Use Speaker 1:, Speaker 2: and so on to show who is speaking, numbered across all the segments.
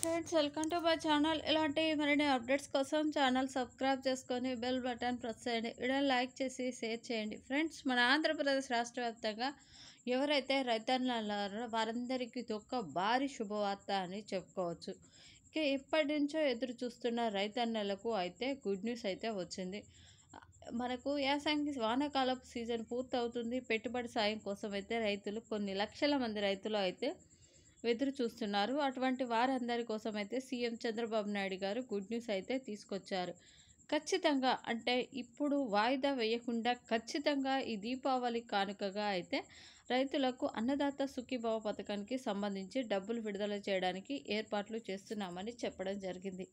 Speaker 1: friends welcome to my channel ఇలాంటి మరిన్ని updates కోసం ఛానల్ సబ్స్క్రైబ్ చేసుకొని బెల్ బటన్ ప్రెస్ చేయండి వీడియో లైక్ చేసి షేర్ చేయండి ఫ్రెండ్స్ మన ఆంధ్రప్రదేశ్ రాష్ట్ర వ్యాప్తంగా ఎవరైతే రైతన్నారో వారందరికీ ఒక భారీ శుభవార్త అని చెప్పుకోవచ్చు ఇక ఎప్పటి నుంచో ఎదురు చూస్తున్న రైతన్నలకు అయితే గుడ్ న్యూస్ అయితే వచ్చింది మనకు యాసంగి వానాకాలపు సీజన్ పూర్తవుతుంది పెట్టుబడి సాయం కోసం అయితే రైతులు కొన్ని లక్షల మంది రైతులు అయితే ఎదురు చూస్తున్నారు అటువంటి వారందరి కోసం అయితే సీఎం చంద్రబాబు నాయుడు గారు గుడ్ న్యూస్ అయితే తీసుకొచ్చారు ఖచ్చితంగా అంటే ఇప్పుడు వాయిదా వేయకుండా ఖచ్చితంగా ఈ దీపావళి కానుకగా అయితే రైతులకు అన్నదాత సుఖీభావ పథకానికి సంబంధించి డబ్బులు విడుదల చేయడానికి ఏర్పాట్లు చేస్తున్నామని చెప్పడం జరిగింది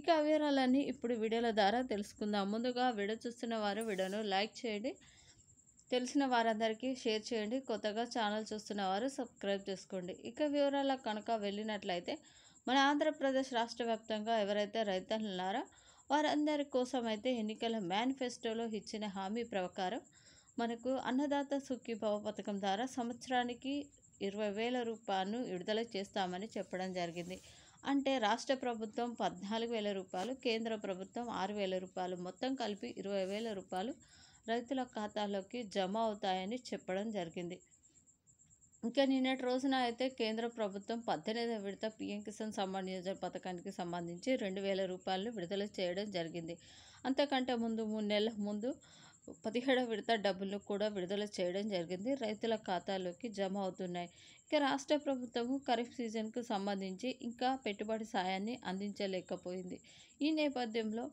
Speaker 1: ఇక వివరాలన్నీ ఇప్పుడు వీడియోల ద్వారా తెలుసుకుందాం ముందుగా వీడియో చూస్తున్న వారు వీడియోను లైక్ చేయండి తెలిసిన వారందరికీ షేర్ చేయండి కొత్తగా ఛానల్ చూస్తున్న వారు సబ్స్క్రైబ్ చేసుకోండి ఇక వివరాల కనుక వెళ్ళినట్లయితే మన ఆంధ్రప్రదేశ్ రాష్ట్ర వ్యాప్తంగా ఎవరైతే రైతులు ఉన్నారో వారందరి కోసం అయితే ఎన్నికల మేనిఫెస్టోలో ఇచ్చిన హామీ ప్రకారం మనకు అన్నదాత భవ పథకం ద్వారా సంవత్సరానికి ఇరవై వేల రూపాయలను విడుదల చేస్తామని చెప్పడం జరిగింది అంటే రాష్ట్ర ప్రభుత్వం పద్నాలుగు వేల రూపాయలు కేంద్ర ప్రభుత్వం ఆరు వేల రూపాయలు మొత్తం కలిపి ఇరవై వేల రూపాయలు రైతుల ఖాతాలోకి జమ అవుతాయని చెప్పడం జరిగింది ఇంకా నిన్నటి రోజున అయితే కేంద్ర ప్రభుత్వం పద్దెనిమిదవ విడత పీఎం కిసాన్ సమ్మాన్ యోజన పథకానికి సంబంధించి రెండు వేల రూపాయలను విడుదల చేయడం జరిగింది అంతకంటే ముందు మూడు నెలల ముందు పదిహేడవ విడత డబ్బులు కూడా విడుదల చేయడం జరిగింది రైతుల ఖాతాలోకి జమ అవుతున్నాయి ఇంకా రాష్ట్ర ప్రభుత్వము ఖరీఫ్ సీజన్కు సంబంధించి ఇంకా పెట్టుబడి సాయాన్ని అందించలేకపోయింది ఈ నేపథ్యంలో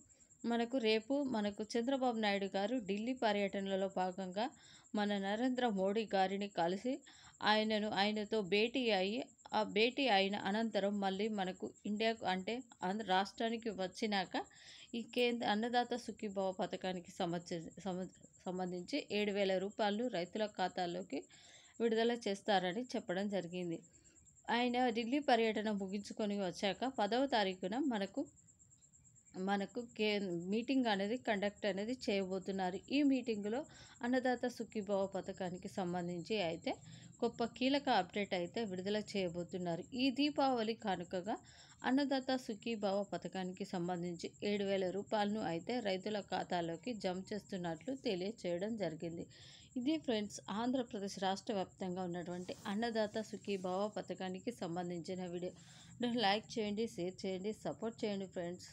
Speaker 1: మనకు రేపు మనకు చంద్రబాబు నాయుడు గారు ఢిల్లీ పర్యటనలో భాగంగా మన నరేంద్ర మోడీ గారిని కలిసి ఆయనను ఆయనతో భేటీ అయ్యి ఆ భేటీ అయిన అనంతరం మళ్ళీ మనకు ఇండియాకు అంటే ఆంధ్ర రాష్ట్రానికి వచ్చినాక ఈ కేంద్ర అన్నదాత సుఖీభావ పథకానికి సంబంధించి ఏడు వేల రూపాయలు రైతుల ఖాతాల్లోకి విడుదల చేస్తారని చెప్పడం జరిగింది ఆయన ఢిల్లీ పర్యటన ముగించుకొని వచ్చాక పదవ తారీఖున మనకు మనకు కే మీటింగ్ అనేది కండక్ట్ అనేది చేయబోతున్నారు ఈ మీటింగ్లో అన్నదాత సుఖీభావ పథకానికి సంబంధించి అయితే గొప్ప కీలక అప్డేట్ అయితే విడుదల చేయబోతున్నారు ఈ దీపావళి కానుకగా అన్నదాత సుఖీభావ పథకానికి సంబంధించి ఏడు వేల రూపాయలను అయితే రైతుల ఖాతాలోకి జమ చేస్తున్నట్లు తెలియచేయడం జరిగింది ఇది ఫ్రెండ్స్ ఆంధ్రప్రదేశ్ రాష్ట్ర వ్యాప్తంగా ఉన్నటువంటి అన్నదాత సుఖీభావ పథకానికి సంబంధించిన వీడియో లైక్ చేయండి షేర్ చేయండి సపోర్ట్ చేయండి ఫ్రెండ్స్